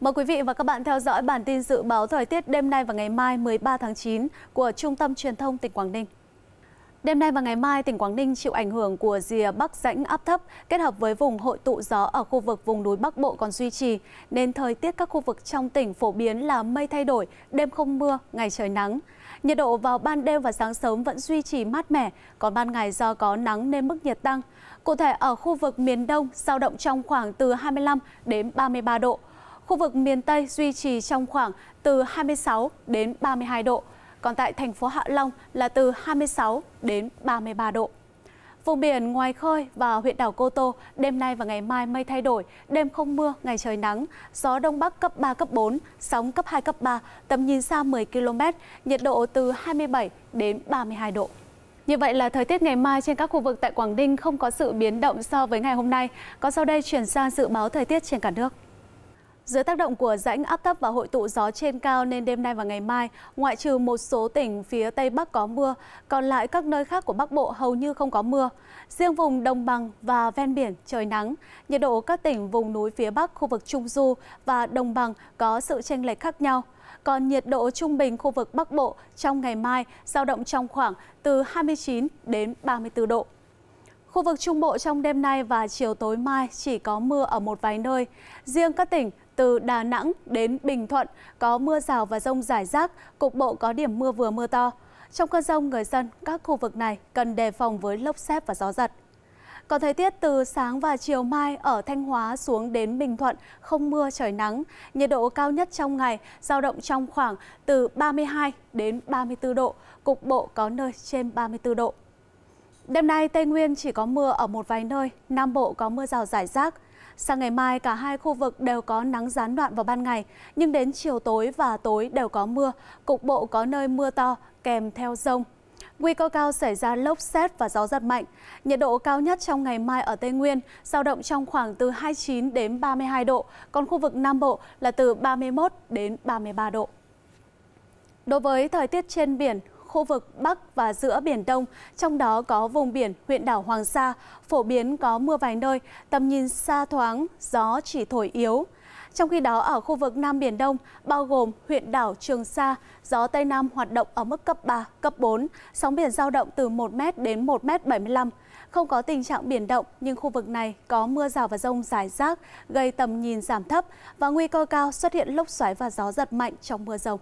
Mời quý vị và các bạn theo dõi bản tin dự báo thời tiết đêm nay và ngày mai 13 tháng 9 của Trung tâm Truyền thông tỉnh Quảng Ninh. Đêm nay và ngày mai, tỉnh Quảng Ninh chịu ảnh hưởng của rìa Bắc rãnh áp thấp kết hợp với vùng hội tụ gió ở khu vực vùng núi Bắc Bộ còn duy trì, nên thời tiết các khu vực trong tỉnh phổ biến là mây thay đổi, đêm không mưa, ngày trời nắng. Nhiệt độ vào ban đêm và sáng sớm vẫn duy trì mát mẻ, còn ban ngày do có nắng nên mức nhiệt tăng. Cụ thể ở khu vực miền Đông, giao động trong khoảng từ 25 đến 33 độ, Khu vực miền Tây duy trì trong khoảng từ 26 đến 32 độ, còn tại thành phố Hạ Long là từ 26 đến 33 độ. Vùng biển ngoài khơi và huyện đảo Cô Tô, đêm nay và ngày mai mây thay đổi, đêm không mưa, ngày trời nắng, gió đông bắc cấp 3, cấp 4, sóng cấp 2, cấp 3, tầm nhìn xa 10 km, nhiệt độ từ 27 đến 32 độ. Như vậy là thời tiết ngày mai trên các khu vực tại Quảng Ninh không có sự biến động so với ngày hôm nay. Còn sau đây chuyển sang dự báo thời tiết trên cả nước. Dưới tác động của rãnh áp thấp và hội tụ gió trên cao nên đêm nay và ngày mai, ngoại trừ một số tỉnh phía Tây Bắc có mưa, còn lại các nơi khác của Bắc Bộ hầu như không có mưa. Riêng vùng đồng bằng và ven biển trời nắng, nhiệt độ các tỉnh vùng núi phía Bắc, khu vực Trung Du và đồng bằng có sự chênh lệch khác nhau. Còn nhiệt độ trung bình khu vực Bắc Bộ trong ngày mai dao động trong khoảng từ 29 đến 34 độ. Khu vực Trung Bộ trong đêm nay và chiều tối mai chỉ có mưa ở một vài nơi. Riêng các tỉnh từ Đà Nẵng đến Bình Thuận có mưa rào và rông rải rác, cục bộ có điểm mưa vừa mưa to. Trong cơn rông, người dân các khu vực này cần đề phòng với lốc xét và gió giật. Còn thời tiết từ sáng và chiều mai ở Thanh Hóa xuống đến Bình Thuận không mưa trời nắng, nhiệt độ cao nhất trong ngày giao động trong khoảng từ 32 đến 34 độ, cục bộ có nơi trên 34 độ. Đêm nay Tây Nguyên chỉ có mưa ở một vài nơi, Nam Bộ có mưa rào rải rác. Sang ngày mai cả hai khu vực đều có nắng gián đoạn vào ban ngày, nhưng đến chiều tối và tối đều có mưa, cục bộ có nơi mưa to kèm theo rông. Nguy cơ cao xảy ra lốc xét và gió giật mạnh. Nhiệt độ cao nhất trong ngày mai ở Tây Nguyên giao động trong khoảng từ 29 đến 32 độ, còn khu vực Nam Bộ là từ 31 đến 33 độ. Đối với thời tiết trên biển, khu vực Bắc và giữa Biển Đông, trong đó có vùng biển huyện đảo Hoàng Sa, phổ biến có mưa vài nơi, tầm nhìn xa thoáng, gió chỉ thổi yếu. Trong khi đó, ở khu vực Nam Biển Đông, bao gồm huyện đảo Trường Sa, gió Tây Nam hoạt động ở mức cấp 3, cấp 4, sóng biển giao động từ 1m đến 1m75. Không có tình trạng biển động, nhưng khu vực này có mưa rào và rông rải rác, gây tầm nhìn giảm thấp và nguy cơ cao xuất hiện lốc xoáy và gió giật mạnh trong mưa rông.